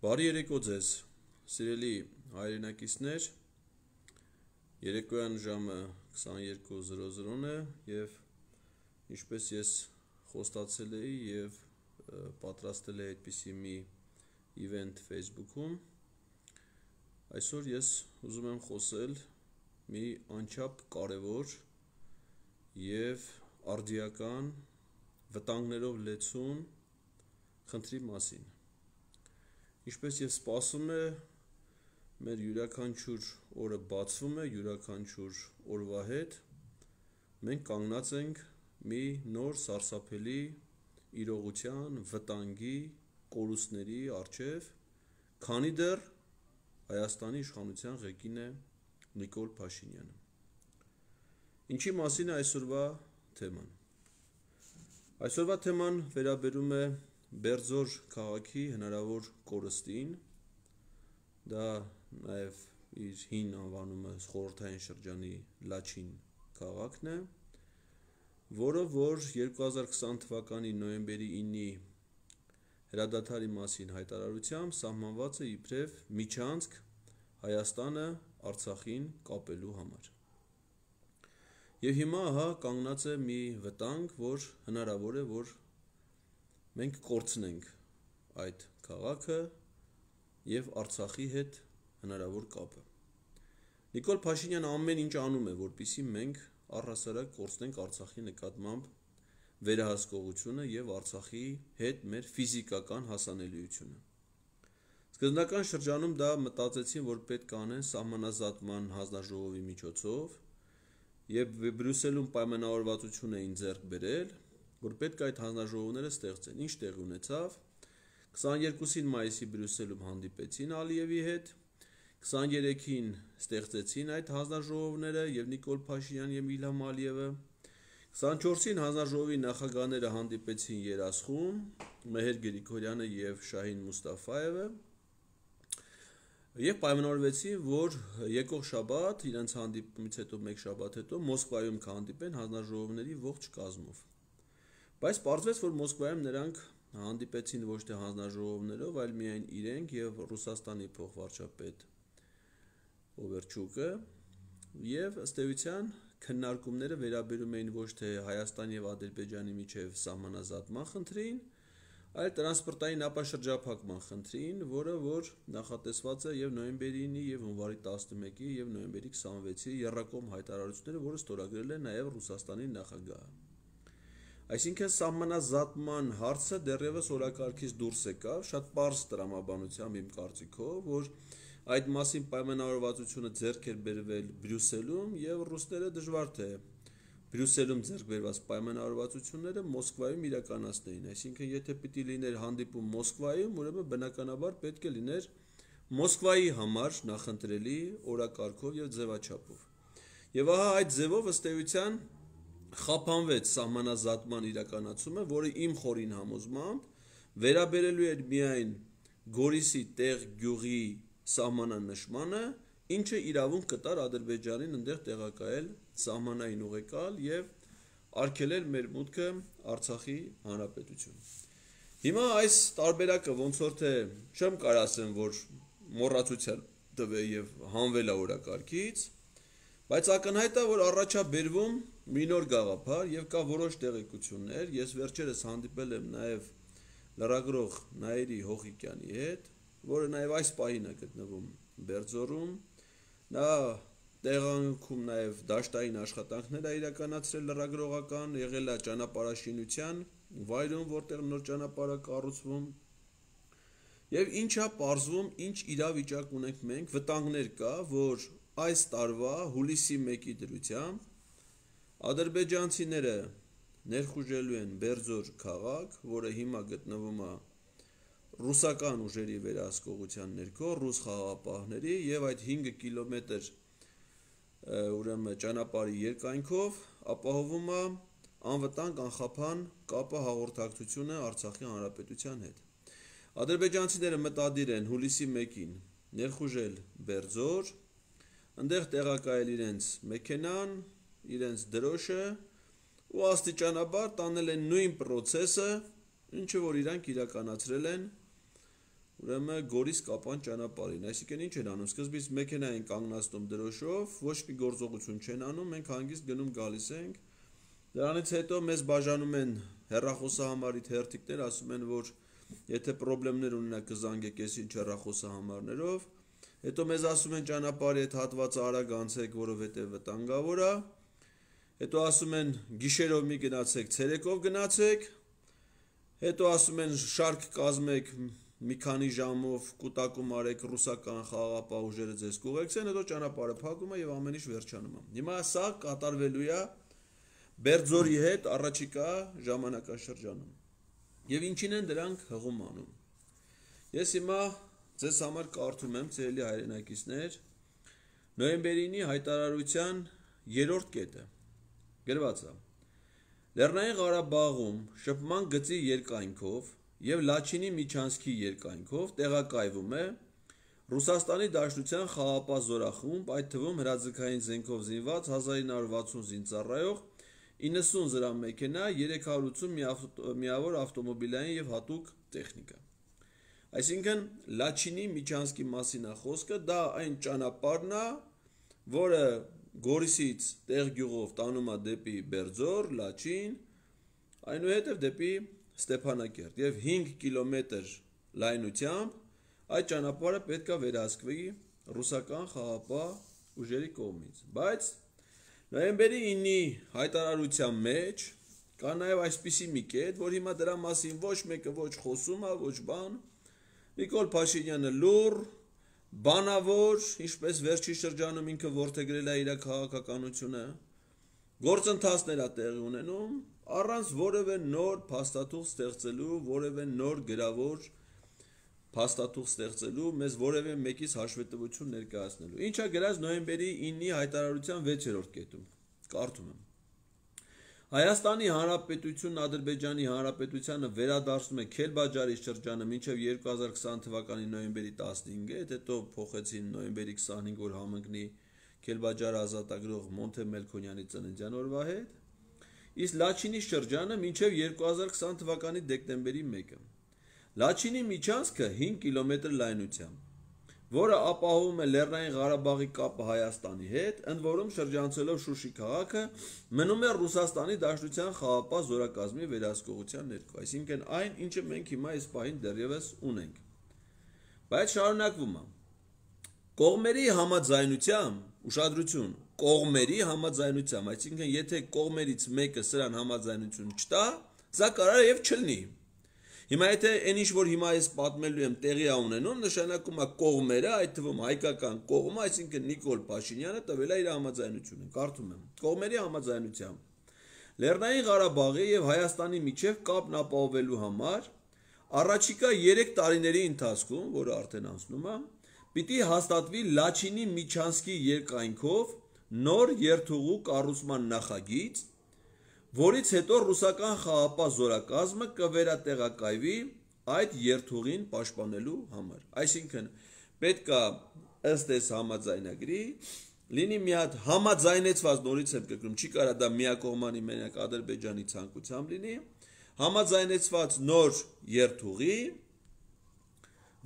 Բարի երեկո ձեզ, սիրելի հայրենակիցներ։ Երեկոյան ժամը 22:00-ն է եւ ինչպես ես խոստացել էի եւ պատրաստել էի այդպիսի մի event Facebook-ում, այսօր ես ուզում եմ խոսել մի անչափ կարեւոր եւ արդիական վտանգներով լեցուն խնդրի մասին։ Ինչպես եւ սպասում է, մեր յուրաքանչյուր օրը բացվում է յուրաքանչյուր օրվա հետ։ Մենք կանգնած ենք մի նոր սարսափելի իրողության, վտանգի, կորուստների արչև, քանի դեռ Հայաստանի իշխանության ղեկին է Նիկոլ Փաշինյանը։ Ինչի մասին է այսօրվա թեման։ Այսօրվա թեման վերաբերում է Բերձոր քաղաքի հնարավոր կորստին դա նաև իր հին անվանումը խորհրդային շրջանի Լաչին քաղաքն է, որը որ 2020 թվականի նոյեմբերի 9-ի հրադադարի մասին հայտարարությամբ սահմանված է իբրև միջանցք Հայաստանը Արցախին կապելու համար։ Եվ հիմա ահա կանգնած է մի վտանգ, որ հնարավոր է, որ մենք կորցնենք այդ քաղաքը եւ Արցախի հետ հնարավոր կապը։ Նիկոլ Փաշինյանը ամեն ինչ անում է, որպիսի մենք առհասարակ կորցնենք Արցախի նկատմամբ վերահսկողությունը եւ Արցախի հետ մեր ֆիզիկական հասանելիությունը։ Սկզբնական շրջանում դա մտածեցին, որ պետք է անեն սահմանազատման հանձնաժողովի միջոցով եւ Բրյուսելում պայմանավորվածություն էին ձեռք բերել, որ պետք է այդ հանձնաժողովները ստեղծեն։ Ինչ տեղ ունեցավ։ 22-ին մայիսի Բրյուսելում հանդիպեցին Ալիևի հետ, 23-ին ստեղծեցին այդ հանձնաժողովները եւ Նիկոլ Փաշինյանն եւ Իլհամ Ալիևը 24-ին հանձնաժողովի նախագահները հանդիպեցին Երասխում, Մեհեր Գրիգորյանը եւ Շահին Մուստաֆաևը եւ պայմանավորվեցին, որ եկող շաբաթ իրենց հանդիպումից հետո մեկ շաբաթ հետո Մոսկվայում կհանդիպեն հանձնաժողովների ողջ կազմով։ Բայց պարզվեց, որ Մոսկվայում նրանք հանդիպեցին ոչ թե հանձնաժողովներով, այլ միայն իրենք եւ Ռուսաստանի փոխվարչապետ Օվերչուկը եւ ըստ էության քննարկումները վերաբերում էին ոչ թե Հայաստան եւ Ադրբեջանի միջև սահմանազատման խնդրին, այլ տրանսպորտային ապաշրջափակման խնդրին, որը որ նախատեսված է եւ նոյեմբերի 9-ի եւ հունվարի 11-ի եւ նոյեմբերի 26-ի Եռակոմ հայտարարությունները, որը ստորագրել է նաեւ Ռուսաստանի նախագահը։ Այսինքն սահմանազատման հարցը դեռևս օրակարգից դուրս եկա, շատ པարզ դրամաբանությամբ իմ կարծիքով, որ այդ մասին պայմանավորվածությունը ձեռք էր բերվել Բրյուսելում եւ ռուսները դժվար թե Բրյուսելում ձեռք բերված պայմանավորվածությունները Մոսկվայում իրականացնեին, այսինքն եթե պիտի լիներ հանդիպում Մոսկվայում, ուրեմն բնականաբար պետք է լիներ Մոսկվայի համար նախընտրելի օրակարգով եւ ձևաչափով։ Եվ ահա այդ ձևով ըստ էության խափանվեց սահմանազատման իրականացումը, որը իմ խորին համոզմամբ վերաբերելու էր միայն Գորիսի տեղ գյուղի սահմանանշմանը, ինչը իրավունք կտար Ադրբեջանին ընդեղ տեղակայել սահմանային ուղեկալ եւ արգելել մեր մուտքը Արցախի հանրապետություն։ Հիմա այս տարբերակը ոնց որ թե չեմ կարող ասեմ, որ մոռացության տվե եւ հանվել է օրակարգից, Բայց ակնհայտ է, որ առաջաբերվում մի նոր գաղափար եւ կա որոշ տեղեկություններ։ Ես վերջերս հանդիպել եմ նաեւ լրագրող Նաիրի Հողիկյանի հետ, որը նաեւ այս պահին է գտնվում Բերձորում։ Նա տեղանքում նաեւ դաշտային աշխատանքներ է իրականացրել լրագրողական, եղել է ճանապարհաշինության վայրում, որտեղ նոր ճանապարհը կառուցվում Եվ ինչա պարզվում, ինչ իրավիճակ ունենք մենք, վտանգներ կա, որ այս տարվա հուլիսի 1-ի դրությամբ ադրբեջանցիները ներխուժելու են Բերձոր քաղաք, որը հիմա գտնվում է ռուսական ուժերի վերահսկողության ներքո ռուս խաղապահների եւ այդ 5 կիլոմետր ուրեմն ճանապարհի երկայնքով ապահովում է անվտանգ անխափան կապը հաղորդակցությունը Արցախի հանրապետության հետ։ Ադրբեջանցիները մտադիր են հուլիսի 1-ին ներխուժել Բերձոր, Ընդեղ տեղակայել իրենց մեքենան, իրենց դրոշը ու աստիճանաբար տանել են նույն process-ը, ինչը որ իրանք իրականացրել են ուրեմն Գորիս Կապան ճանապարհին։ Այսինքն ինչ են անում, սկզբից մեքենա են կանգնացնում դրոշով, ոչ մի գործողություն չեն անում, մենք հանգիստ գնում գալիս ենք։ Դրանից հետո մեզ բաժանում են հերրախոսահամարիտ հերթիկներ, ասում են, որ եթե խնդիրներ ունենա կզանգեք այսին հերրախոսահամարներով, Հետո մեզ ասում են ճանապարհի այդ հատվածը արագ անցեք, որովհետև վտանգավոր է։ Հետո ասում են գիշերով մի գնացեք, ցերեկով գնացեք։ Հետո ասում են շարք կազմեք մի քանի ժամով կուտակում արեք ռուսական խաղապահ ուժերը ձեզ կուղեկցեն, հետո ճանապարհը փակում է եւ ամեն ինչ վերջանում է։ Հիմա սա կատարվելու է Բերձորի հետ առաջիկա ժամանակաշրջանում։ Եվ ինչին են դրանք հղում անում։ Ես հիմա Ձեզ համար կարդում եմ ցերելի հայրենակիցներ նոյեմբերինի հայտարարության երրորդ կետը։ Գրված է. Լեռնային Ղարաբաղում շփման գծի երկայնքով եւ Լաչինի միջանցքի երկայնքով տեղակայվում է Ռուսաստանի Դաշնության խաղապահ զորախումբ, այդ թվում հրաձգային զենքով զինված 1960 զինծառայող 90 զրահմեքենա, 380 միավոր ավտոմոբիլային եւ հատուկ տեխնիկա։ Այսինքն Լաչինի միջանցքի մասին է խոսքը, դա այն ճանապարհն է, որը Գորիսից տեղ գյուղով տանում է դեպի Բերձոր, Լաչին, այնուհետև դեպի Ստեփանակերտ եւ 5 կիլոմետր լայնությամբ այդ ճանապարհը պետք է վերահսկվի ռուսական խաղապահ ուժերի կողմից։ Բայց նոյեմբերի 9-ի հայտարարության մեջ կա նաև այսպիսի մի կետ, որ հիմա դրա մասին ոչ մեկը ոչ խոսում է, ոչ բան, Նիկոլ Փաշինյանը լուր, բանավոր, ինչպես վերջի շրջանում ինքը ворթեգրել է իր քաղաքականությունը, գործընթացներ է տեղի ունենում, առանց որևէ նոր փաստաթուղթ ստեղծելու, որևէ նոր գրավոր փաստաթուղթ ստեղծելու, մեզ որևէ մեկից հաշվետվություն ներկայացնելու։ Ինչա գրած նոյեմբերի 9-ի հայտարարության 6-րդ կետում։ Կարդում եմ։ Հայաստանի Հանրապետությունն Ադրբեջանի Հանրապետությանը վերադարձնում է Քելբաջարի շրջանը մինչև 2020 թվականի նոյեմբերի 15-ը, այդ հետո փոխեցին նոյեմբերի 25 որ համընկնի Քելբաջար ազատագրող Մոնթե Մելքոնյանի ծննդյան օրվա հետ, իսկ Լաչինի շրջանը մինչև 2020 թվականի դեկտեմբերի 1-ը։ Լաչինի միջանցքը 5 կիլոմետր լայնությամբ որը ապահովում է Լեռնային Ղարաբաղի կապը Հայաստանի հետ, ընդ որում շրջանցելով Շուշի քաղաքը, մնում է Ռուսաստանի Դաշնության խաղապահ զորակազմի վերահսկողության ներքո, այսինքն այն, ինչը մենք հիմա այս պահին դեռևս ունենք։ Բայց շարունակվում է։ Կողմերի համաձայնությամբ ուշադրություն, կողմերի համաձայնությամբ, այսինքն եթե կողմերից մեկը սրան համաձայնություն չտա, սա կարող է եւ չլինի։ Հիմա եթե այն ինչ որ հիմա ես պատմելու եմ տեղի ա ունենում, նշանակում է կողմերը, այդ թվում հայկական կողմը, այսինքն Նիկոլ Փաշինյանը տվել է իր համաձայնությունը, կարդում եմ։ Կողմերի համաձայնությամբ Լեռնային Ղարաբաղի եւ Հայաստանի միջև կապն ապահովելու համար առաջիկա 3 տարիների ընթացքում, որը արդեն անցնում է, պիտի հաստատվի Լաչինի Միչանսկի երկայնքով նոր երթուղու կառուցման նախագիծ, որից հետո ռուսական խաղապահ զորակազմը կվերատեղակայվի այդ երթուղին պաշտպանելու համար։ Այսինքն պետք է ըստ այս համաձայնագրի լինի մի հատ համաձայնեցված նորից եմ կգրում, չի կարա դա միակողմանի մենակ Ադրբեջանի ցանկությամբ լինի, համաձայնեցված նոր երթուղի,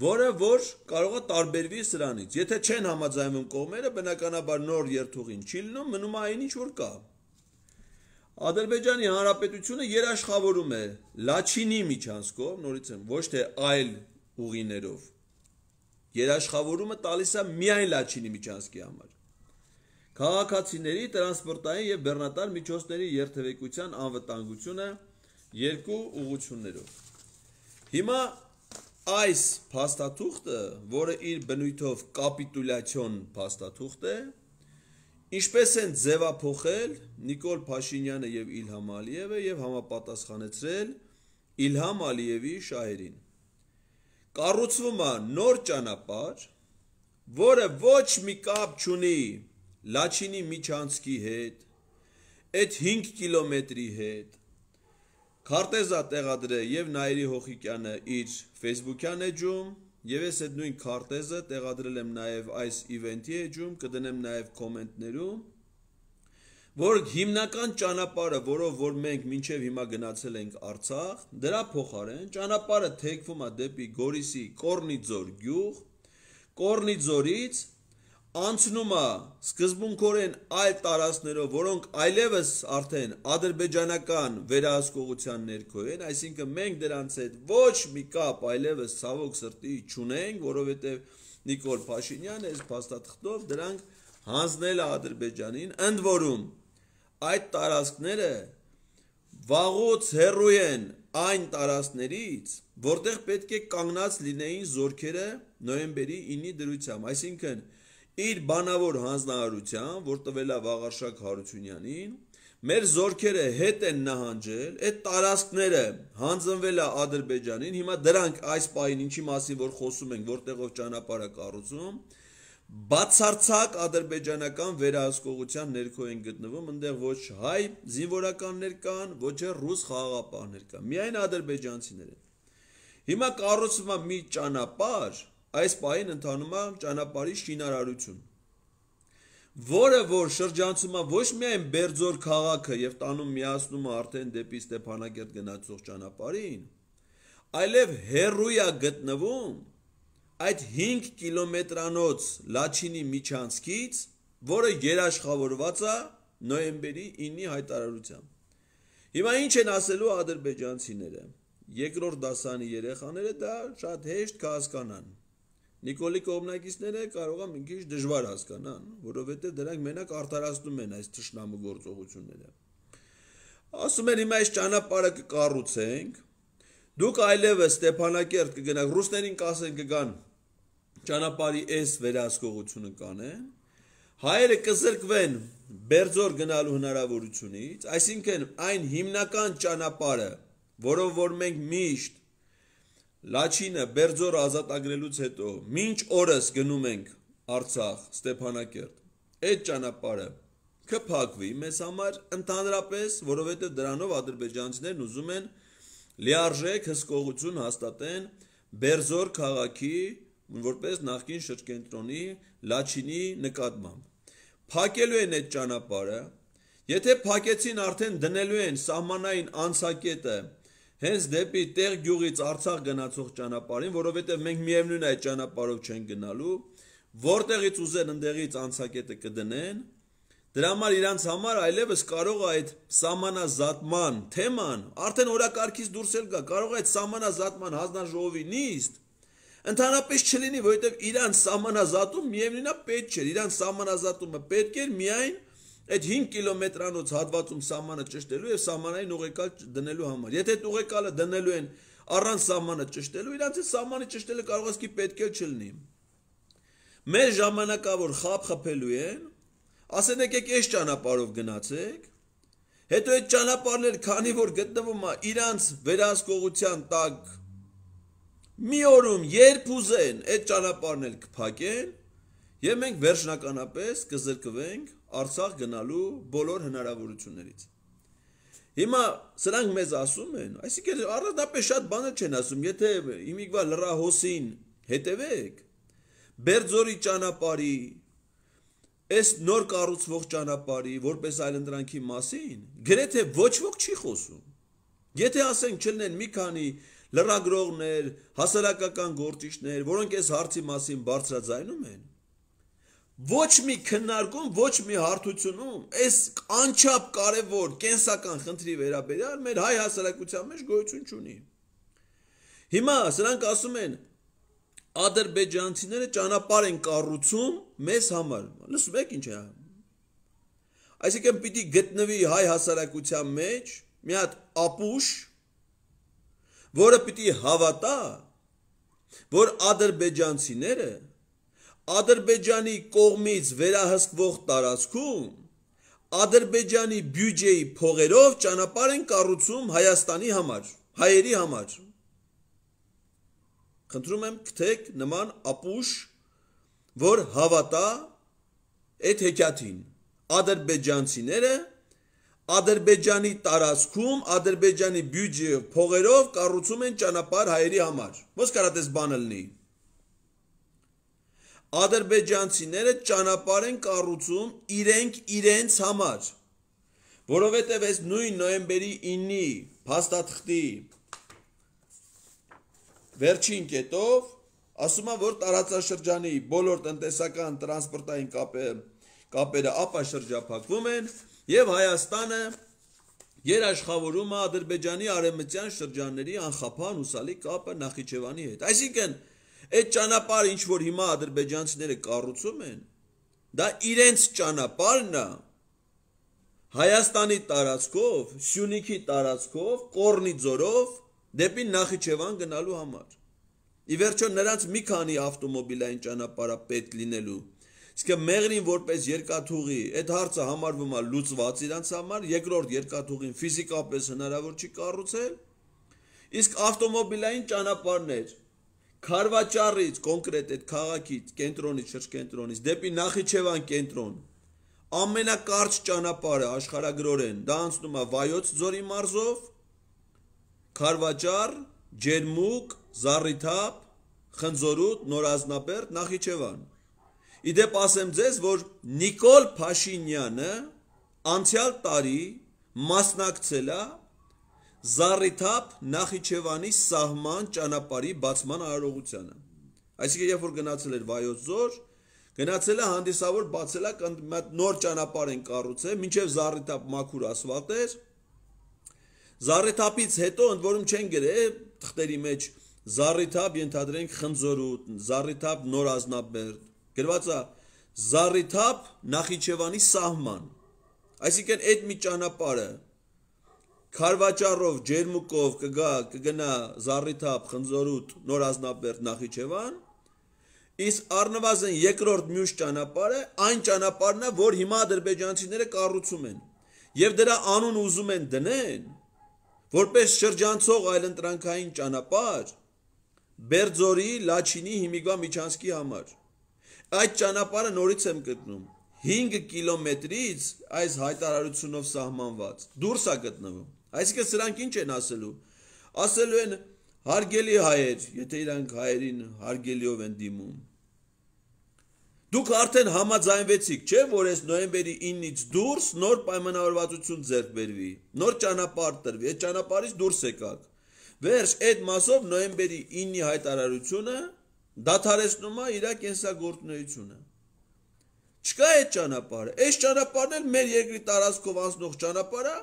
որը որ կարող է տարբերվի սրանից։ Եթե չեն համաձայնվում կողմերը, բնականաբար նոր երթուղին չի լինում, մնում է այն ինչ որ կա։ Ադրբեջանի Հանրապետությունը երաշխավորում է Լաչինի միջանցքով, նորից եմ, ոչ թե այլ ուղիներով։ Երաշխավորումը տալիս է միայն Լաչինի միջանցքի համար։ Քաղաքացիների տրանսպորտային եւ բեռնատար միջոցների երթևեկության անվտանգությունը երկու ուղություններով։ Հիմա այս փաստաթուղթը, որը իր բնույթով կապիտուլյացիոն փաստաթուղթ է, Ինչպես են ձևափոխել Նիկոլ Փաշինյանը եւ Իլհամ Ալիևը եւ համապատասխանեցրել Իլհամ Ալիևի շահերին։ Կառուցվում է նոր ճանապարհ, որը ոչ մի կապ չունի Լաչինի միջանցքի հետ, այդ 5 կիլոմետրի հետ։ Քարտեզա տեղադրել եւ Նայիրի Հոխիկյանը իր Facebook-յան էջում Եվ ես այդ նույն քարտեզը տեղադրել եմ նաև այս event-ի էջում, կդնեմ նաև կոմենտներում, որ հիմնական ճանապարհը, որով որ մենք մինչև հիմա գնացել ենք Արցախ, դրա փոխարեն ճանապարհը թեքվում է դեպի Գորիսի Կորնիձոր գյուղ, Կորնիձորից անցնում է սկզբունքորեն այլ տարածքներով, որոնք այլևս արդեն ադրբեջանական վերահսկողության ներքո են, այսինքն մենք դրանց հետ ոչ մի կապ այլևս ցավոք սրտի չունենք, որովհետև Նիկոլ Փաշինյանը այս փաստաթղթով դրանք հանձնել է Ադրբեջանին, ընդ որում այդ տարածքները վաղոց հեռու են այն տարածներից, որտեղ պետք է կանգնած լինեին զորքերը նոյեմբերի 9-ի դրությամբ, այսինքն իր բանավոր հանձնարարության, որ տվելա Վաղարշակ Հարությունյանին, մեր զորքերը հետ են նահանջել, այդ տարածքները հանձնվելա Ադրբեջանին, հիմա դրանք այս պահին ինչի մասին որ խոսում ենք, որտեղով ճանապարհը կառուցում, բացարձակ ադրբեջանական վերահսկողության ներքո են գտնվում, այնտեղ ոչ հայ զինվորականներ կան, ոչ էլ ռուս խաղաղապահներ կան, միայն ադրբեջանցիներ են։ Հիմա կառուցվում է մի ճանապարհ, այս պահին ընթանում է ճանապարհի շինարարություն, որը որ շրջանցում է ոչ միայն Բերձոր քաղաքը եւ տանում միացնում է արդեն դեպի Ստեփանագերտ գնացող ճանապարհին, այլև հերույա գտնվում այդ 5 կիլոմետրանոց Լաչինի միջանցքից, որը երաշխավորված է նոյեմբերի 9-ի հայտարարությամբ։ Հիմա ինչ են ասելու ադրբեջանցիները։ Երկրորդ դասանի երեխաները դա շատ հեշտ կհասկանան։ Նիկոլի կողմնակիցները կարող են մի քիչ դժվար հասկանան, որովհետև դրանք մենակ արդարացնում են այս ճշնամու գործողությունները։ Ասում են հիմա այս ճանապարհը կկառուցենք։ Դուք այլևս Ստեփանակերտ կգնաք, ռուսներին կասեն կգան ճանապարհի այս վերահսկողությունը կանեն։ Հայերը կզրկվեն Բերձոր գնալու հնարավորությունից, այսինքն այն հիմնական ճանապարհը, որով որ մենք միշտ Լաչինը Բերձորը ազատագրելուց հետո մինչ օրս գնում ենք Արցախ, Ստեփանակերտ։ Այդ ճանապարհը կփակվի մեզ համար ընդհանրապես, որովհետև դրանով ադրբեջանցիներն ուզում են լիարժեք հսկողություն հաստատեն Բերձոր քաղաքի որպես նախկին շրջենտրոնի Լաչինի նկատմամբ։ Փակելու են այդ ճանապարհը։ Եթե փակեցին արդեն դնելու են սահմանային անցակետը հենց դեպի տեղ գյուղից Արցախ գնացող ճանապարհին, որովհետև մենք միևնույն այդ ճանապարհով չեն գնալու, որտեղից ուզեն ընդեղից անցակետը կդնեն, դրա համար իրանց համար այլևս կարող է այդ սահմանազատման թեման արդեն օրակարգից դուրս էլ գա, կարող է այդ սահմանազատման հանձնաժողովի նիստ ընդհանրապես չլինի, որովհետև իրանց սահմանազատում միևնույնա պետք չէր, իրանց սահմանազատումը պետք էր միայն այդ 5 կիլոմետրանոց հատվածում սահմանը ճշտելու եւ սահմանային ուղեկալ դնելու համար։ Եթե այդ ուղեկալը դնելու են առանց սահմանը ճշտելու, իրանց այդ սահմանը ճշտելը կարող ասքի պետք էլ չլինի։ Մեր ժամանակավոր խապ խփելու են, ասեն եկեք այս ճանապարհով գնացեք։ Հետո այդ ճանապարհներ, քանի որ գտնվում է իրանց վերահսկողության տակ, մի օրում երբ ուզեն այդ ճանապարհն էլ կփակեն Եվ մենք վերջնականապես կզրկվենք Արցախ գնալու բոլոր հնարավորություններից։ Հիմա սրանք մեզ ասում են, այսինքն առանձնապես շատ բաներ չեն ասում, եթե իմիգվա լրահոսին հետևեք, Բերձորի ճանապարհի այս նոր կառուցվող ճանապարհի որպես այլընտրանքի մասին գրեթե ոչ ոք չի խոսում։ Եթե ասենք չլինեն մի քանի լրագրողներ, հասարակական գործիչներ, որոնք այս հարցի մասին բարձրաձայնում են, ոչ մի քննարկում, ոչ մի հարթությունում այս անչափ կարևոր կենսական խնդրի վերաբերյալ մեր հայ հասարակության մեջ գոյություն չունի։ Հիմա սրանք ասում են ադրբեջանցիները ճանապարհ են կառուցում մեզ համար։ Լսում եք ինչ է։ Այսինքն պիտի գտնվի հայ հասարակության մեջ մի հատ ապուշ, որը պիտի հավատա, որ ադրբեջանցիները Ադրբեջանի կողմից վերահսկվող տարածքում Ադրբեջանի բյուջեի փողերով ճանապարհ են կառուցում Հայաստանի համար, հայերի համար։ Խնդրում եմ գտեք նման ապուշ, որ հավատա այդ հեքիաթին։ Ադրբեջանցիները Ադրբեջանի տարածքում Ադրբեջանի բյուջեով փողերով կառուցում են ճանապարհ հայերի համար։ Ո՞նց կարա դες բանը լինի ադրբեջանցիները ճանապարհ են կառուցում իրենք իրենց համար որովհետև այս նույն նոյեմբերի 9-ի փաստաթղթի վերջին կետով ասում է որ տարածաշրջանի բոլոր տնտեսական տրանսպորտային կապերը կապերը ապաշրջափակվում են եւ Հայաստանը երաշխավորում է Ադրբեջանի արևմտյան շրջանների անխափան ուսալի կապը Նախիջևանի հետ այսինքն Այդ ճանապարհը ինչ որ հիմա ադրբեջանցիները կառուցում են, դա իրենց ճանապարհն է։ Հայաստանի տարածքով, Սյունիքի տարածքով, Կորնիձորով դեպի Նախիջևան գնալու համար։ Ի վերջո նրանց մի քանի ավտոմոբիլային ճանապարհը պետք լինելու Իսկ մեղրին որպես երկաթուղի, այդ հարցը համարվում է լուծված իրանց համար, երկրորդ երկաթուղին ֆիզիկապես հնարավոր չի կառուցել։ Իսկ ավտոմոբիլային ճանապարհներ Խարվաճառից, կոնկրետ այդ քաղաքից, կենտրոնից, շրջկենտրոնից դեպի Նախիջևան կենտրոն ամենակարճ ճանապարհը աշխարհագրորեն դա անցնում է Վայոց ձորի մարզով, Խարվաճառ, Ջերմուկ, Զառիթափ, Խնձորուտ, Նորազնաբերդ, Նախիջևան։ Իդեպ ասեմ ձեզ, որ Նիկոլ Փաշինյանը անցյալ տարի մասնակցել է Զառիթափ Նախիջևանի սահման ճանապարհի բացման արարողությանը։ Այսինքն երբ որ գնացել էր Վայոց ձոր, գնացել է հանդիսավոր բացելա նոր ճանապարհ են կառուցել, մինչև Զառիթափ Մաքուր ասֆալտեր։ Զառիթափից հետո ընդ որում չեն գրել թղթերի մեջ Զառիթափ ենթադրենք Խնձորուտ, Զառիթափ Նոր Ազնաբերդ։ Գրված է Զառիթափ Նախիջևանի սահման։ Այսինքն այդ մի ճանապարհը Քարվաճառով, ջերմուկով կգա, կգնա Զառիթափ, Խնձորուտ, Նոր Ազնաբերդ, Նախիջևան, իսկ առնվազն երկրորդ մյուս ճանապարհը այն ճանապարհն է, որ հիմա ադրբեջանցիները կառուցում են։ Եվ դրա անուն ուզում են դնեն որպես շրջանցող այլընտրանքային ճանապարհ Բերձորի, Լաչինի, Հիմիգվա միջանցքի համար։ Այդ ճանապարհը նորից եմ գտնում 5 կիլոմետրից այս հայտարարությունով սահմանված դուրս է գտնվում Այսինքն սրանք ինչ են ասելու։ Ասելու են հարգելի հայեր, եթե իրանք հայերին հարգելիով են դիմում։ Դուք արդեն համաձայնվեցիք, չէ՞, որ այս նոյեմբերի 9-ից դուրս նոր պայմանավորվածություն ձեռք բերվի, նոր ճանապարհ տրվի, այդ ճանապարհից դուրս եկաք։ Վերջ այդ մասով նոյեմբերի 9-ի հայտարարությունը դադարեցնում է իր կենսագործունեությունը։ Չկա այդ ճանապարհը։ Այս ճանապարհն էլ մեր երկրի տարածքով անցնող ճանապարհը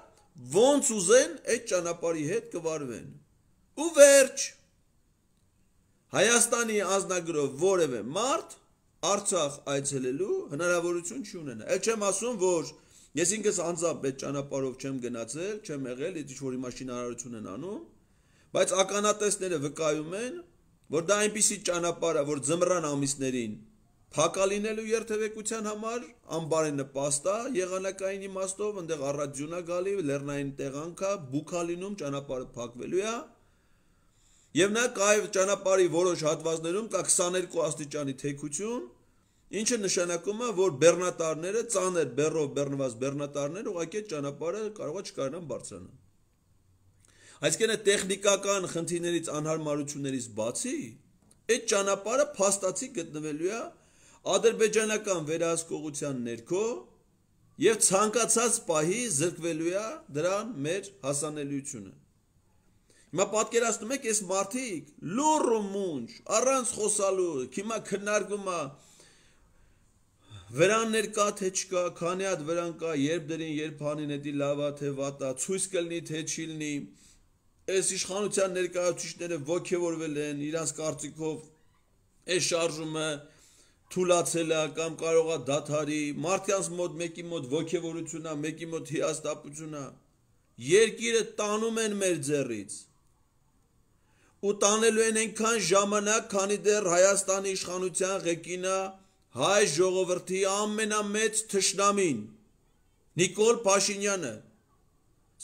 ոնց ուզեն այդ ճանապարհի հետ կվարվեն։ Ու վերջ։ Հայաստանի ազնագրով որևէ մարդ Արցախ այցելելու հնարավորություն չունենա։ Էլ չեմ ասում, որ ես ինքս անձամբ այդ ճանապարհով չեմ գնացել, չեմ եղել, իդ ինչ-որ հիմա շինարարություն են անում, բայց ականատեսները վկայում են, որ դա այնպիսի ճանապարհ է, որ ձմռան ամիսներին Փակալինելու երթևեկության համար անբարենպաստ է եղանակային իմաստով, այնտեղ առաձյունա գալի, լեռնային տեղանքա, բուքալինում ճանապարհը փակվելու է։ Եվ նա կայև ճանապարհի որոշ հատվածներում կա 22 աստիճանի թեքություն, ինչը նշանակում է, որ բեռնատարները ծանր բեռով բեռնված բեռնատարները ուղղակի ճանապարհը կարող է չկարողանան բարձրանալ։ Այսինքն տեխնիկական խնդիրներից անհարմարություններից բացի, այդ ճանապարհը փաստացի գտնվելու է ադրբեջանական վերահսկողության ներքո եւ ցանկացած պահի զրկվելու է դրան մեր հասանելիությունը։ Հիմա պատկերացնում եք, այս մարդիկ լուրը մունջ, առանց խոսալու, հիմա քննարկում է վրաններ կա թե չկա, քանի հատ վրան կա, երբ դերին, երբ հանին, դա լավա թե վատա, ցույց կլնի թե չլնի։ Այս իշխանության ներկայացուցիչները ողջևորվել են իրանց կարծիքով այս շարժումը թուլացել է կամ կարող է դաթարի, մարդկանց մոտ մեկի մոտ ոգևորություն է, մեկի մոտ հիաստապություն է։ Երկիրը տանում են մեր ձեռից։ Ու տանելու են այնքան ժամանակ, քանի դեռ Հայաստանի իշխանության ղեկինը հայ ժողովրդի ամենամեծ թշնամին Նիկոլ Փաշինյանը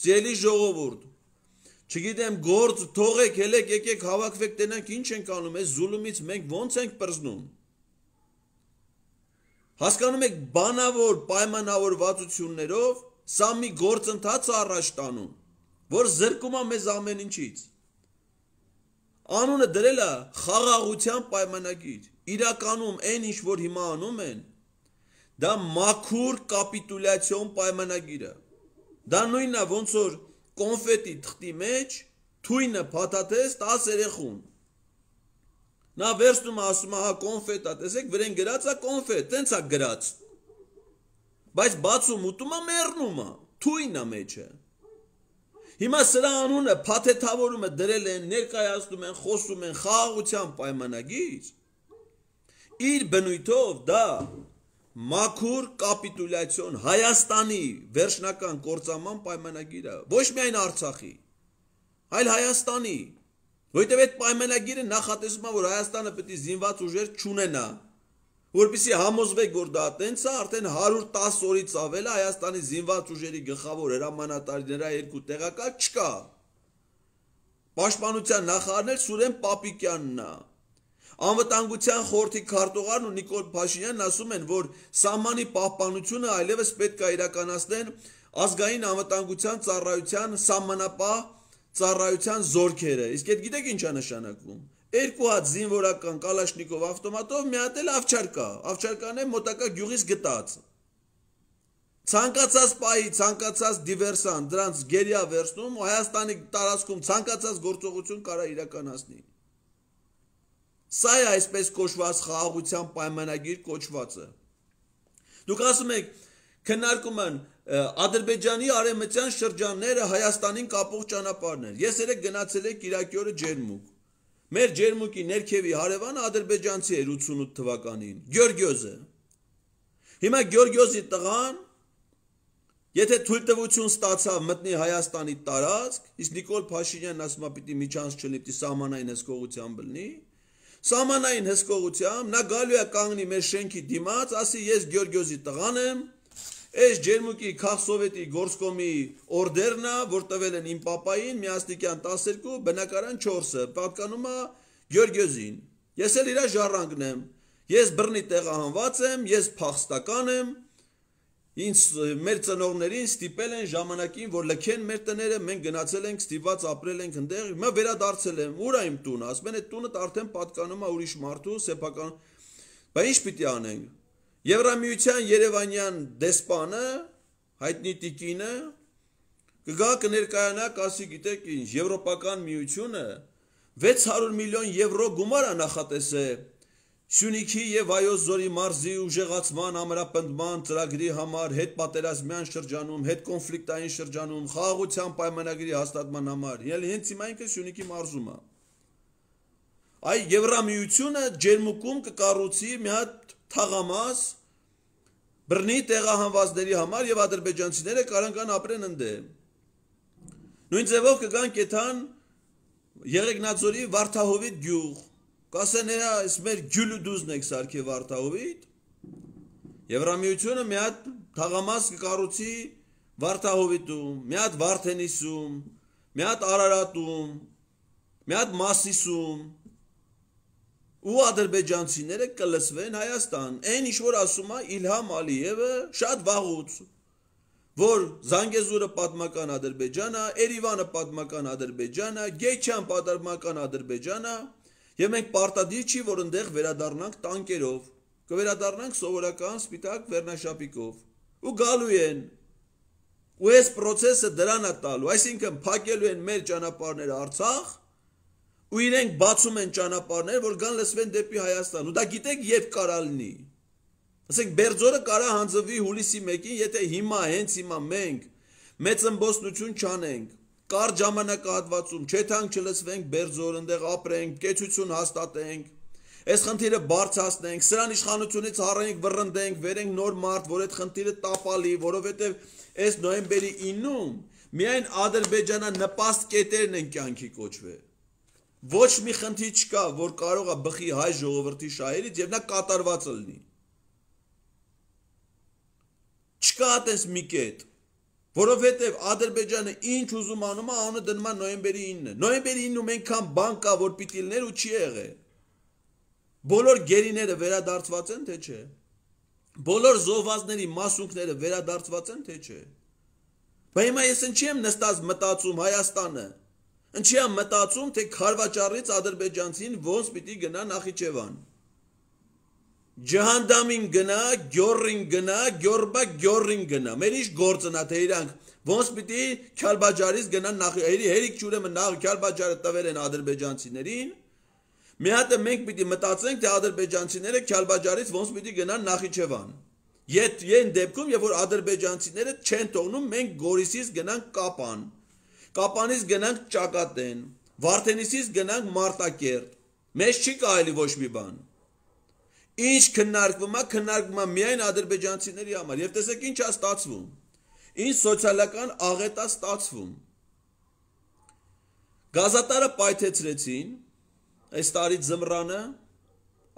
Ձելի ժողովուրդ չգիտեմ գործ թողեք հելեք եկեք հավաքվեք տենանք ինչ ենք անում այս զուլումից մենք ո՞նց ենք պրզնում Հասկանում եք, բանավոր պայմանավորվածություններով սա մի գործընթաց առաջ տանում, որ զրկում է մեզ ամեն ինչից։ Անունը դրել է խաղաղության պայմանագիր։ Իրականում այն ինչ որ հիմա անում են, դա մաքուր կապիտուլյացիոն պայմանագիրը։ Դա նույնն է, ոնց որ կոնֆետի թղթի մեջ թույնը փաթաթես 10 երեխուն Նա վերցնում է ասում է, հա կոնֆետ է, տեսեք, վրեն գրած է կոնֆետ, տենց է գրած։ Բայց բացում ուտում է, մեռնում է, թույն է մեջը։ Հիմա սրա անունը փաթեթավորում է դրել են, ներկայացնում են, խոսում են խաղաղության պայմանագիր։ Իր բնույթով դա մաքուր կապիտուլյացիոն Հայաստանի վերջնական կորցաման պայմանագիրը, ոչ միայն Արցախի, այլ Հայաստանի Որովհետև այդ պայմանագիրը նախատեսում է, որ Հայաստանը պետք է զինված ուժեր չունենա, որբիսի համոզվեք, որ դա տենց է, արդեն 110 օրից ավել է Հայաստանի զինված ուժերի գլխավոր հրամանատարիներա երկու տեղակալ չկա։ Պաշտպանության նախարարն էլ Սուրեն Պապիկյանն է։ Անվտանգության խորհրդի քարտուղարն ու Նիկոլ Փաշինյանն ասում են, որ սահմանի պահպանությունը այլևս պետք է իրականացնեն ազգային անվտանգության ծառայության սահմանապահ ծառայության զորքերը։ Իսկ այդ գիտեք ինչա նշանակվում։ Երկու հատ զինվորական կալաշնիկով ավտոմատով մի հատ էլ ավչարկա։ Ավչարկան է մոտակա գյուղից գտած։ Ցանկացած պայի, ցանկացած դիվերսան, դրանց գերիա վերցնում ու Հայաստանի տարածքում ցանկացած գործողություն կարա իրականացնի։ Սա է այսպես կոչված խաղաղության պայմանագիր կոչվածը։ Դուք ասում եք քննարկում են Ադրբեջանի արևմտյան շրջանները Հայաստանին կապող ճանապարհներ։ Ես երեք գնացել եք Իրաքի օրը Ջերմուկ։ Մեր Ջերմուկի ներքևի հարևանը ադրբեջանցի էր 88 թվականին։ Գյորգյոզը։ Հիմա Գյորգյոզի տղան եթե թույլտվություն ստացավ մտնի Հայաստանի տարածք, իսկ Նիկոլ Փաշինյանն ասում է պիտի միջանց չլինի, պիտի սահմանային հսկողությամբ լինի, սահմանային հսկողությամբ նա գալու է կանգնի մեր շենքի դիմաց, ասի ես Գյորգյոզի տղան եմ, Այս ջերմուկի քաղսովետի գործկոմի օրդերնա, որ տվել են իմ papayin միաստիկյան 12 բնակարան 4-ը, պատկանում է Գյորգյոզին։ Ես էլ իրա ժառանգն եմ։ Ես բռնի տեղահանված եմ, ես փախստական եմ։ Ինձ մեր ծնողներին ստիպել են ժամանակին, որ լքեն մեր տները, մենք գնացել ենք, ստիպված ապրել ենք այնտեղ։ Հիմա վերադարձել եմ, ուր այն տունը, ասում են այդ տունը արդեն պատկանում է ուրիշ մարդու, սեփական։ Բայց ինչ պիտի անենք։ Եվրամիության Երևանյան դեսպանը, հայտնի տիկինը կգա կներկայանա, ասի գիտեք ինչ, Եվրոպական միությունը 600 միլիոն եվրո գումար է նախատեսել Սյունիքի եւ Վայոց Զորի մարզի ուժեղացման ամրապնդման ծրագրի համար, հետ պատերազմյան շրջանում, հետ կոնֆլիկտային շրջանում, խաղաղության պայմանագրի հաստատման համար։ Ելի հենց հիմա ինքը Սյունիքի մարզում է։ Այ Եվրամիությունը ջերմուկում կկառուցի մի հատ թաղամաս, բռնի տեղահանվածների համար եւ ադրբեջանցիները կարողան ապրեն ընդդեմ։ Նույն ձևով կգան կեթան Եղեգնաձորի Վարդահովիտ գյուղ։ Կասեն էա, «Իս մեր գյուլը դուզն եք սարքի Վարդահովիտ»։ Եվրամիությունը մի հատ թաղամաս կկառուցի Վարդահովիտում, մի հատ Վարդենիսում, մի հատ Արարատում, մի հատ Մասիսում, ու ադրբեջանցիները կլսվեն Հայաստան։ Այն ինչ որ ասում է Իլհամ Ալիևը շատ վաղուց որ Զանգեզուրը պատմական Ադրբեջանն է, Երևանը պատմական Ադրբեջանն է, Գեչան պատմական Ադրբեջանն է, եւ մենք պարտադիր չի որ ընդեղ վերադառնանք տանկերով, կվերադառնանք սովորական սպիտակ վերնաշապիկով ու գալու են ու այս process-ը դրան է տալու, այսինքն փակելու են մեր ճանապարհները Արցախ ու իրենք բացում են ճանապարհներ, որ գան լսվեն դեպի Հայաստան։ Ու դա գիտեք երբ կարա լինի։ Ասենք Բերձորը կարա հանձվի հուլիսի 1-ին, եթե հիմա, հենց հիմա մենք մեծ ըմբոստություն չանենք, կար ժամանակահատվածում չեթանք չլսվենք Բերձոր, ընդեղ ապրենք, կեցություն հաստատենք, այս խնդիրը բարձրացնենք, սրան իշխանությունից հառենք, վռնդենք, վերենք նոր մարդ, որ այդ խնդիրը տապալի, որովհետև այս նոյեմբերի 9-ում միայն Ադրբեջանը նպաստ կետերն են կյանքի կոչվել ոչ մի խնդի չկա, որ կարող է բխի հայ ժողովրդի շահերից եւ նա կատարված լինի։ Չկա այդպես մի կետ, որովհետեւ Ադրբեջանը ինչ ուզում անում է, անը դնում է նոյեմբերի 9-ը։ Նոյեմբերի 9-ը մենքան բան կա, որ պիտի լիներ ու չի եղել։ Բոլոր գերիները վերադարձված են, թե չէ։ Բոլոր զոհվածների մասունքները վերադարձված են, թե չէ։ Բայց հիմա ես ինչի եմ նստած մտածում Հայաստանը Ինչի՞ է մտածում, թե Խարվաճառից ադրբեջանցին ոնց պիտի գնա Նախիջևան։ Ջհանդամին գնա, Գյորին գնա, Գյորբա Գյորին գնա։ Մեր ինչ գործն է թե իրանք ոնց պիտի Քալբաջարից գնան նախ հերի հերիք ճուրեմ նախ Քալբաջարը տվել են ադրբեջանցիներին։ Մի հատ մենք պիտի մտածենք, թե ադրբեջանցիները Քալբաջարից ոնց պիտի գնան Նախիջևան։ Ետ են դեպքում, երբ որ ադրբեջանցիները չեն թողնում մենք Գորիսից գնանք Կապան։ Կապանից գնանք Ճակատեն, Վարդենիսից գնանք Մարտակերտ։ Մեզ չի կարելի ոչ մի բան։ Ինչ քննարկվում է, քննարկվում է միայն ադրբեջանցիների համար։ Եվ տեսեք ինչ է ստացվում։ Ինչ սոցիալական աղետ է ստացվում։ Գազատարը պայթեցրեցին այս տարի զմռանը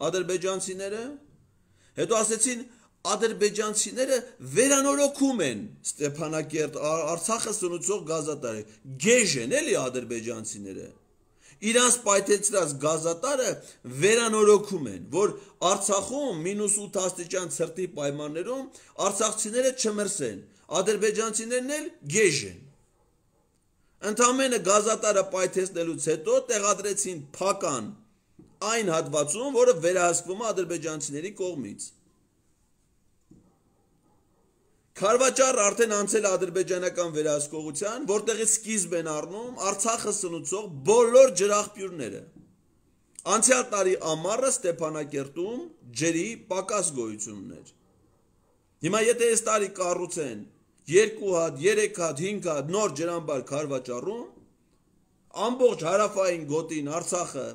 ադրբեջանցիները, հետո ասեցին ադրբեջանցիները վերանորոգում են Ստեփանակերտ Արցախը սնուցող գազատարը։ Գեժ են էլի ադրբեջանցիները։ Իրանց պայթեցրած գազատարը վերանորոգում են, որ Արցախում -8 աստիճան ցրտի պայմաններում արցախցիները չմրսեն, ադրբեջանցիներն էլ գեժ են։ Ընդամենը գազատարը պայթեցնելուց հետո տեղադրեցին փական այն հատվածում, որը վերահսկվում է ադրբեջանցիների կողմից Քարվաճառը արդեն անցել է ադրբեջանական վերահսկողության, որտեղի սկիզբ են առնում Արցախը սնուցող բոլոր ջրախպյուրները։ Անցյալ տարի ամառը Ստեփանակերտում ջրի պակաս գոյություն ուներ։ Հիմա եթե այս տարի կառուցեն 2 հատ, 3 հատ, 5 հատ նոր ջրամբար Քարվաճառում, ամբողջ հարավային գոտին Արցախը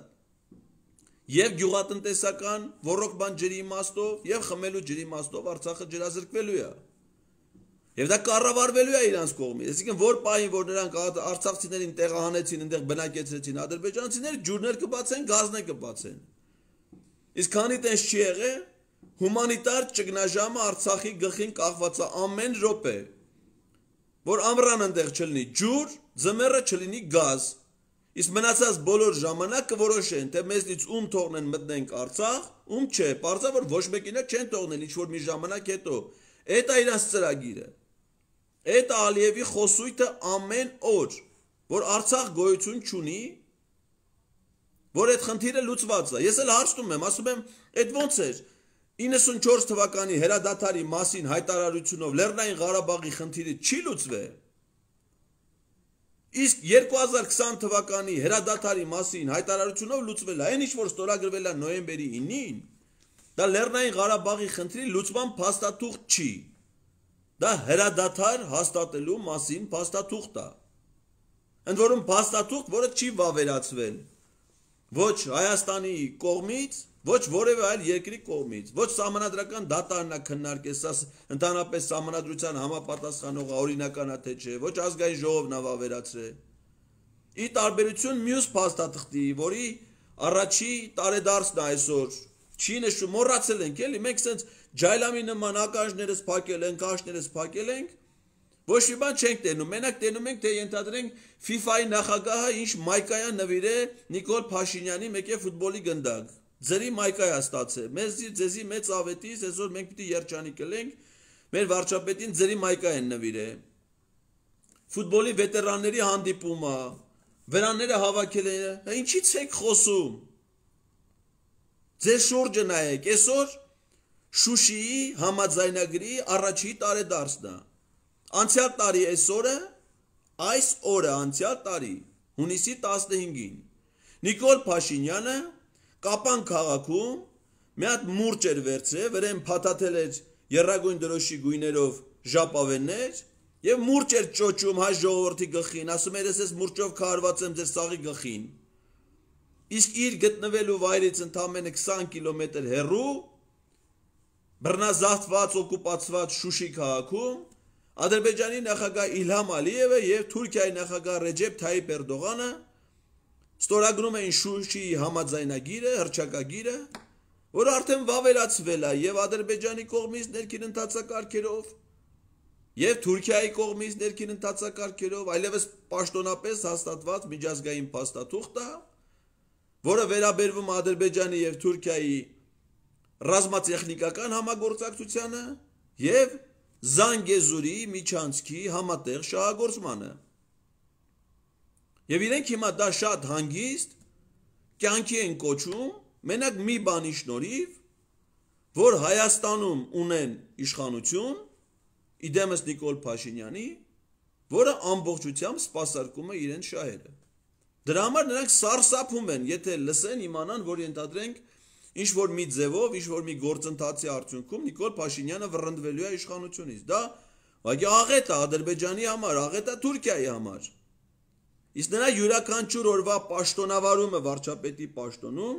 եւ գյուղատնտեսական ռոռոկբան ջրի իմաստով եւ խմելու ջրի իմաստով Արցախը ջրազրկվելու է։ Եվ դա կառավարվելու է իրանց կողմից։ Այսինքն որ պահին որ նրանք արցախցիներին տեղահանեցին, այնտեղ բնակեցրեցին ադրբեջանցիները, ջուրներ կբացեն, գազներ կբացեն։ Իսկ քանի տես չի եղել, հումանիտար ճգնաժամը Արցախի գլխին կախված է ամեն րոպե։ Որ ամռան այնտեղ չլինի ջուր, ձմեռը չլինի գազ։ Իսկ մնացած բոլոր ժամանակը որոշեն, թե մեզնից ում թողնեն մտնենք Արցախ, ում չէ։ Պարզապես որ ոչ մեկին չեն թողնել ինչ որ մի ժամանակ հետո։ Այդ է իրաց ծրագիրը։ Այդ Ալիևի խոսույթը ամեն օր, որ Արցախ գոյություն չունի, որ այդ խնդիրը լուծված է։ Ես էլ հարցնում եմ, ասում եմ, այդ ո՞նց էր 94 թվականի հերադատարի մասին հայտարարությունով Լեռնային Ղարաբաղի խնդիրը չի լուծվել։ Իսկ 2020 թվականի հրադադարի մասին հայտարարությունով լուծվել է, այն ինչ որ ստորագրվել է նոյեմբերի 9-ին, դա Լեռնային Ղարաբաղի խնդրի լուծման փաստաթուղթ չի։ Դա հրադադար հաստատելու մասին փաստաթուղթ է։ Ընդ որում փաստաթուղթ, որը չի վավերացվել ոչ Հայաստանի կողմից, ոչ որևէ այլ երկրի կողմից, ոչ համանդրական դատարանա քննարկես, աս ընդհանրապես համանդրության համապատասխանող օրինականա թե չէ, ոչ ազգային ժողովն ա վավերացրել։ Ի տարբերություն մյուս փաստաթղթի, որի առաջի տարեդարձն այսօր չի նշում, մոռացել ենք էլի, մենք sense ջայլամի նման ականջներս փակել ենք, աշներս փակել ենք, ոչ մի բան չենք տենում։ Մենակ տենում ենք, թե ենթադրենք FIFA-ի նախագահը ինչ մայկայա նվիրե Նիկոլ Փաշինյանի մեկե ֆուտբոլի գնդակ։ Ձրի մայկայա ստացե։ Մեզի ձեզի մեծ ավետիս, այսօր մենք պիտի երջանիկ ենք, մեր վարչապետին ձրի մայկա են նվիրե։ Ֆուտբոլի վետերանների հանդիպումը, վրանները հավաքել են։ հա Ինչից եք խոսում։ Ձեր շուրջը նայեք, այսօր Շուշիի համաձայնագրի առաջի տարեդարձն է։ Անցյալ տարի այս օրը, այս օրը անցյալ տարի, հունիսի 15-ին, Նիկոլ Փաշինյանը Կապան քաղաքում մի հատ մուրճ էր վերցրել, վրան փաթաթել էր երրագույն դրոշի գույներով ժապավեններ եւ մուրճ էր ճոճում հայ ժողովրդի գլխին, ասում էր ես մուրճով քարված եմ ձեր սաղի գլխին։ Իսկ իր գտնվելու վայրից ընդամենը 20 կիլոմետր հեռու բռնազավթված օկուպացված Շուշի քաղաքում Ադրբեջանի նախագահ Իլհամ Ալիևը եւ Թուրքիայի նախագահ Ռեջեփ Թայիպ Էրդողանը ստորագրում էին Շուշիի համաձայնագիրը, հրճակագիրը, որ արդեն վավերացվել է եւ Ադրբեջանի կողմից ներքին ընդհանցակարգերով եւ Թուրքիայի կողմից ներքին ընդհանցակարգերով, այլևս պաշտոնապես հաստատված միջազգային փաստաթուղթը, որը վերաբերվում Ադրբեջանի եւ Թուրքիայի ռազմատեխնիկական համագործակցությանը եւ Զանգեզուրի միջանցքի համատեղ շահագործմանը։ Եվ իրենք հիմա դա շատ հանգիստ կյանքի են կոչում, մենակ մի բանի շնորհիվ, որ Հայաստանում ունեն իշխանություն, իդեմս Նիկոլ Փաշինյանի, որը ամբողջությամբ սпасարկում է իրեն շահերը։ Դրա համար նրանք սարսափում են, եթե լսեն, իմանան, որ ընդադրենք են Ինչ որ մի ձևով, ինչ որ մի գործընթացի արդյունքում Նիկոլ Փաշինյանը վռնդվելու է իշխանությունից։ Դա Բայց աղետ է Ադրբեջանի համար, աղետ է Թուրքիայի համար։ Իսկ նրա յուրաքանչյուր օրվա պաշտոնավարումը վարչապետի պաշտոնում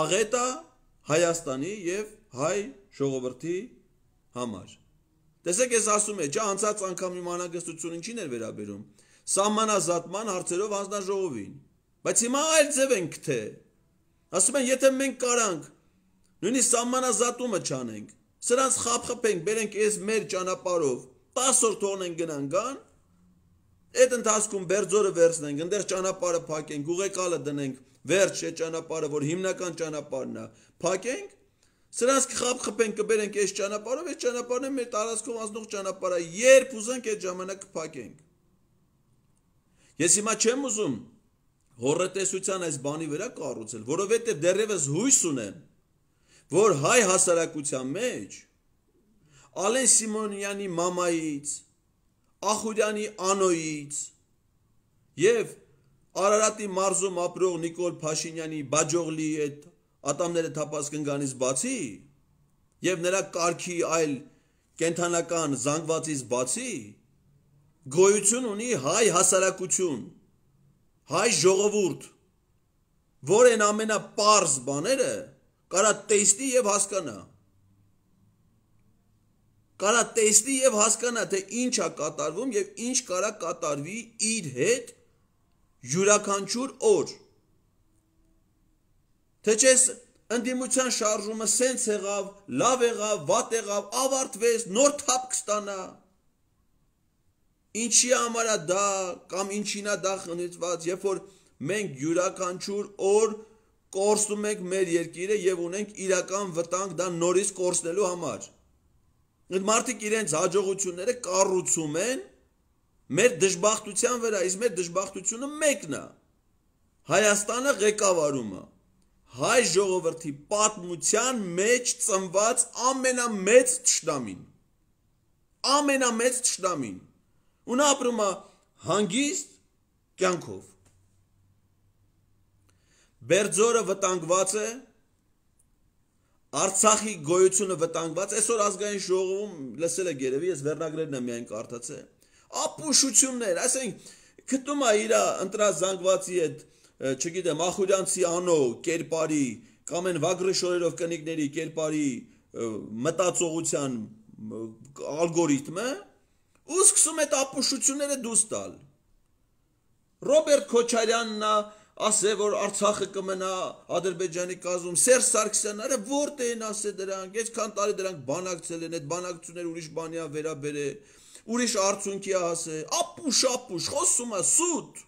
աղետ է Հայաստանի եւ հայ ժողովրդի համար։ Տեսեք, ես ասում եմ, չա անցած անգամ իմ անագստությունը ինչին էր վերաբերում։ Սահմանազատման հարցերով հանձնաժողովին։ Բայց հիմա այլ ձև ենք թե Ասում են, եթե մենք կարանք նույնիսկ սահմանազատումը չանենք, սրանց խափխփենք, բերենք այս մեր ճանապարով, 10 օր թողնեն գնան գան, այդ ընթացքում բերձորը վերցնենք, այնտեղ ճանապարհը փակենք, ուղեկալը դնենք, վերջ է ճանապարհը, որ հիմնական ճանապարհն է, փակենք, սրանց կխափխփենք, կբերենք այս ճանապարհով, այս ճանապարհն է մեր տարածքով անցնող ճանապարհը, երբ ուզենք այդ ժամանակ կփակենք։ Ես հիմա չեմ ուզում հորրետեսության այս բանի վրա կառուցել, որովհետև դեռևս հույս ունեմ, որ հայ հասարակության մեջ Ալեն Սիմոնյանի մամայից, Ախուրյանի Անոյից եւ Արարատի մարզում ապրող Նիկոլ Փաշինյանի բաջողլի այդ ատամները թափած կնգանից բացի եւ նրա կարքի այլ կենթանական զանգվածից բացի գոյություն ունի հայ հասարակություն հայ ժողովուրդ, որ են ամենապարզ բաները, կարա տեսնի եւ հասկանա։ Կարա տեսնի եւ հասկանա, թե ինչ է կատարվում եւ ինչ կարա կատարվի իր հետ յուրաքանչյուր օր։ Թե չես ընդդիմության շարժումը սենց եղավ, լավ եղավ, վատ եղավ, ավարտվեց, նոր թափ կստանա։ Ինչի համար է դա կամ ինչին է դա խնիծված, երբ որ մենք յուրաքանչյուր օր կորսում ենք մեր երկիրը եւ ունենք իրական վտանգ դա նորից կորսնելու համար։ Այդ մարդիկ իրենց հաջողությունները կառուցում են մեր դժբախտության վրա, իսկ մեր դժբախտությունը մեկն է։ Հայաստանը ղեկավարում է հայ ժողովրդի պատմության մեջ ծնված ամենամեծ ճշտամին։ Ամենամեծ ճշտամին ու նա ապրում է հանգիստ կյանքով։ Բերձորը վտանգված է, Արցախի գոյությունը վտանգված, այսօր ազգային ժողովում լսել եք երևի, ես վերնագրերն եմ միայն կարդացել։ Ապուշություններ, այսինքն գտնում է իր ընտրազանգվածի այդ, չգիտեմ, Ախուրյանցի անո կերպարի կամ այն վագրշորերով կնիկների կերպարի մտածողության ալգորիթմը, ու սկսում է տապուշությունները դուս տալ։ Ռոբերտ Քոչարյանն ասե որ Արցախը կմնա Ադրբեջանի կազմում, Սերժ Սարգսյանն արա որտե են ասե դրանք, այսքան տարի դրանք բանակցել են, այդ բանակցությունները ուրիշ բանի է վերաբերել, ուրիշ արդյունքի է ասե, ապուշ ապուշ խոսում է սուտ։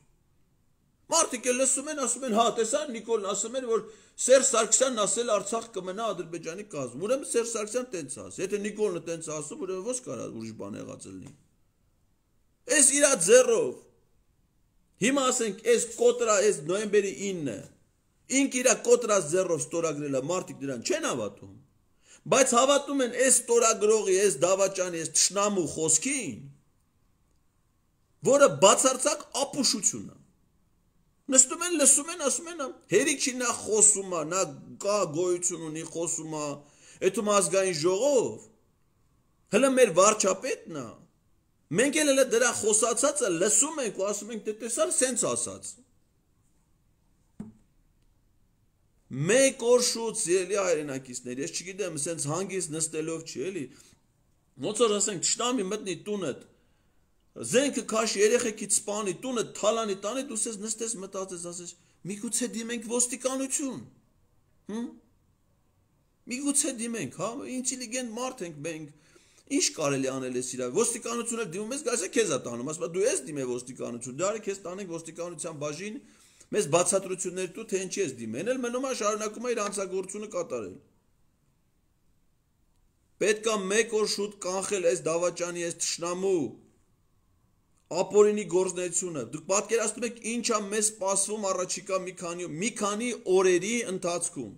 Մարդիկ էլ լսում են, ասում են, հա, տեսար Նիկոլն ասում էր, որ Սերժ Սարգսյանն ասել Արցախ կմնա Ադրբեջանի կազմում։ Ուրեմն Սերժ Սարգսյան տենց ասի։ Եթե Նիկոլնը տենց ասում, ուրեմն ո՞նց կարա ուրիշ բան եղած լինի։ Էս իրա ձեռով։ Հիմա ասենք, էս կոտրա, էս նոյեմբերի 9-ը։ Ինք իրա կոտրած ձեռով ստորագրելա, մարդիկ դրան չեն հավատում։ Բայց հավատում են էս ստորագրողի, էս դավաճանի, էս ճշնամու խոսքին, որը բացարձակ ապուշություն է։ Նստում են, լսում են, ասում են, հերիք չի նա խոսում է, նա կա գոյություն ունի խոսում է, այդում ազգային ժողով։ Հələ մեր վարչապետն է, Մենք էլ էլ դրա խոսացածը լսում ենք ու ասում ենք դե տեսար սենց ասաց։ Մեկ օր շուտ սիրելի հայրենակիցներ, ես չգիտեմ, սենց հանգիս նստելով չի էլի։ Ոնց որ ասենք, ճշտամի մտնի տունդ, զենքը քաշ երեխեքից սպանի, տունը թալանի տանի, դու սես նստես մտածես, ասես, միգուցե դիմենք ոստիկանություն։ Հմ։ Միգուցե դիմենք, հա, ինտելիգենտ մարդ ենք մենք, մենք Ինչ կարելի անել է սիրավի։ Ոստիկանությունը դիմում ես, գայսա քեզ է տանում, ասում դու ես դիմե ոստիկանություն, դարը «Դե, քեզ տանենք ոստիկանության բաժին, մեզ բացատրություններ տու, թե ինչի ես դիմե։ Էն էլ մնում է շարունակում է իր անցագործությունը կատարել։ Պետք է մեկ օր շուտ կանխել այս դավաճանի, այս ճշնամու ապօրինի գործնեությունը։ Դուք պատկերացնում եք ինչ է մեզ սպասվում առաջիկա մի քանի մի քանի օրերի ընթացքում։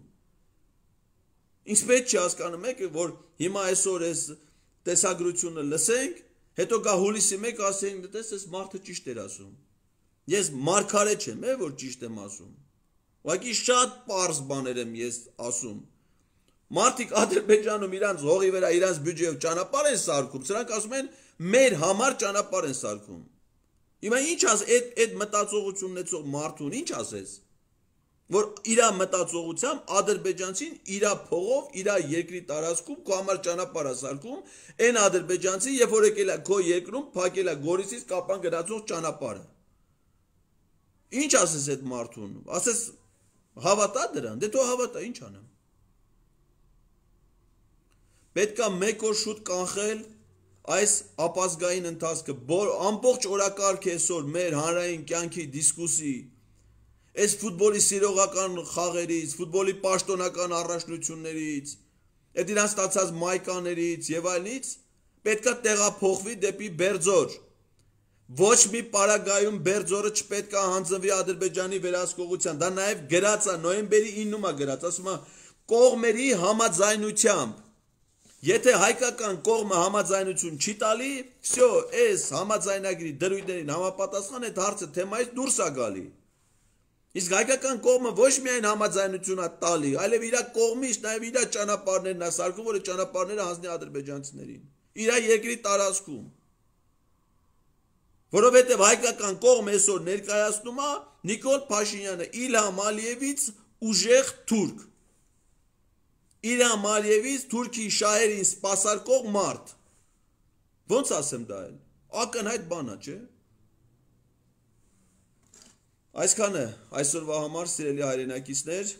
Ինչպես չհասկանում եք, որ հիմա այսօր այս որ տեսագրությունը լսենք, հետո գա հուլիսի 1 ասեն, դես էս մարդը ճիշտ էր ասում։ Ես մարգարե չեմ, է, որ ճիշտ եմ ասում։ Ուղղակի շատ པարզ բաներ եմ ես ասում։ Մարդիկ Ադրբեջանում իրանց հողի վրա իրանց բյուջեով ճանապարհ են սարքում, սրանք ասում են մեր համար ճանապարհ են սարքում։ Հիմա ինչ աս այդ այդ մտածողությունն ունեցող մարդուն ինչ ասես որ իր մտածողությամբ ադրբեջանցին իր փողով իր երկրի տարածքում քո համար ճանապարհ ասարկում այն ադրբեջանցի երբ որ եկել է քո երկրում փակել է գորիսից կապան գնացող ճանապարհը ի՞նչ ասես այդ մարդուն ասես հավատա դրան դե թող հավատա ի՞նչ անեմ պետքա մեկ օր շուտ կանխել այս ապազգային ընթացքը ամբողջ օրակարգը այսօր մեր հանրային կյանքի դիսկուսի այս ֆուտբոլի սիրողական խաղերից, ֆուտբոլի պաշտոնական առաջնություններից, այդ իրան ստացած մայկաներից եւ այլից պետքա տեղափոխվի դեպի Բերձոր։ Ոչ մի պարագայում Բերձորը չպետքա հանձնվի Ադրբեջանի վերահսկողության։ Դա նաև գրած է նոյեմբերի 9-ում է գրած, ասում է կողմերի համաձայնությամբ։ Եթե հայկական կողմը համաձայնություն չի տալի, всё, այս համաձայնագրի դրույթներին համապատասխան այդ հարցը թեմայից դուրս է գալի։ Իսկ հայկական կողմը ոչ միայն համաձայնություն է տալի, այլև իր կողմից նաև իր ճանապարհներն է սարքում, որը ճանապարհները հանձնի ադրբեջանցիներին։ Իր երկրի տարածքում։ Որովհետև հայկական կողմը այսօր ներկայացնում է Նիկոլ Փաշինյանը Իլհամ Ալիևից ուժեղ թուրք։ Իլհամ Ալիևից Թուրքի շահերին սпасարկող մարդ։ Ոնց ասեմ դա այլ։ Ակնհայտ բան է, չէ՞ Այսքանը այսօրվա համար սիրելի հայրենակիցներ,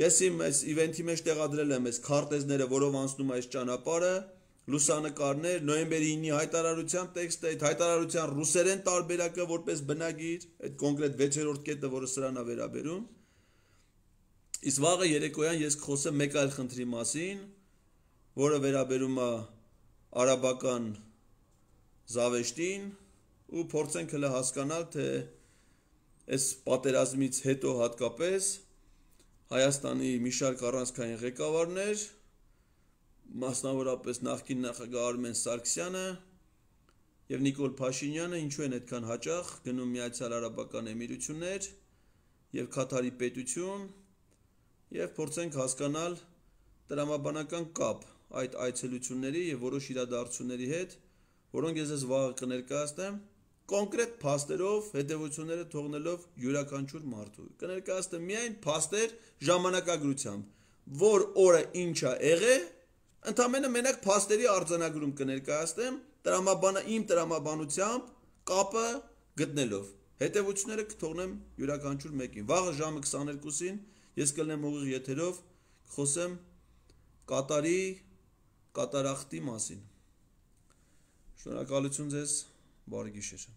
ես իմ այս իվենթի մեջ տեղադրել եմ այս քարտեզները, որով անցնում այս ճանապարհը, լուսանկարներ, նոյեմբերի 9-ի հայտարարության տեքստը, այդ հայտարարության ռուսերեն տարբերակը որպես բնագիր, այդ կոնկրետ 6-րդ կետը, որը սրան է վերաբերում։ Իս վաղը երեկոյան ես կխոսեմ մեկ այլ խնդրի մասին, որը վերաբերում է արաբական զավեշտին ու փորձենք հələ հասկանալ թե այս պատերազմից հետո հատկապես Հայաստանի մի շարք առանցքային ղեկավարներ, մասնավորապես նախկին նախագահ Արմեն Սարգսյանը եւ Նիկոլ Փաշինյանը ինչու են այդքան հաճախ գնում Միացյալ Արաբական Էմիրություններ եւ Կատարի պետություն եւ փորձենք հասկանալ դրամաբանական կապ այդ այցելությունների եւ որոշ իրադարձությունների հետ, որոնք ես ես վաղը կներկայացնեմ, կոնկրետ փաստերով հետևությունները թողնելով յուրաքանչյուր մարդու։ Կներկայացնեմ միայն փաստեր ժամանակագրությամբ, որ օրը ինչ է եղել, ընդամենը մենակ փաստերի արձանագրում կներկայացնեմ տրամաբանը իմ տրամաբանությամբ կապը գտնելով։ Հետևությունները կթողնեմ յուրաքանչյուր մեկին։ Վաղը ժամը 22-ին ես կլնեմ ուղիղ եթերով խոսեմ կատարի կատարախտի մասին։ Շնորհակալություն ձեզ بارگیششون